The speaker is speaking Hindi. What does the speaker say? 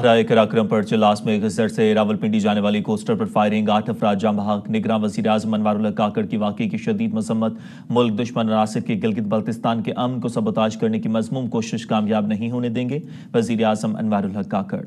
अहरा कराक्रम पर चिलास में गजर से रावलपिंडी जाने वाली कोस्टर पर फायरिंग आठ अफराज जाम जामहाक निगरान वजी अजम अनवर काकड़ की वाकई की शदीद मसम्मत मुल्क दुश्मन रासद के गिलगित बल्तिस्तान के अमन को सबोताज करने की मजमूम कोशिश कामयाब नहीं होने देंगे वजी अजम अनवर काकड़